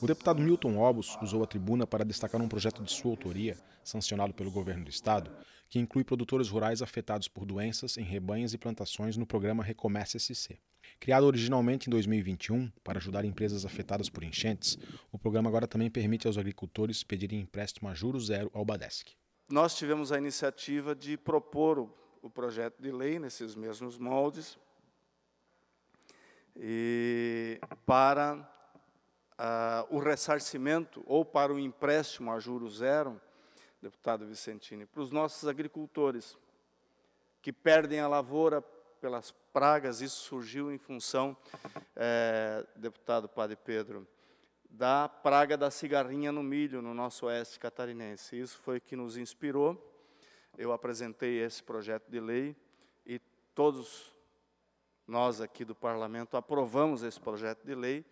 O deputado Milton Obos usou a tribuna para destacar um projeto de sua autoria, sancionado pelo governo do estado, que inclui produtores rurais afetados por doenças em rebanhos e plantações no programa Recomece SC. Criado originalmente em 2021 para ajudar empresas afetadas por enchentes, o programa agora também permite aos agricultores pedirem empréstimo a juros zero ao Badesc. Nós tivemos a iniciativa de propor o, o projeto de lei nesses mesmos moldes e para ah, o ressarcimento ou para o empréstimo a juros zero, deputado Vicentini, para os nossos agricultores que perdem a lavoura pelas pragas, isso surgiu em função, é, deputado Padre Pedro, da praga da cigarrinha no milho no nosso oeste catarinense. Isso foi que nos inspirou. Eu apresentei esse projeto de lei e todos nós aqui do parlamento aprovamos esse projeto de lei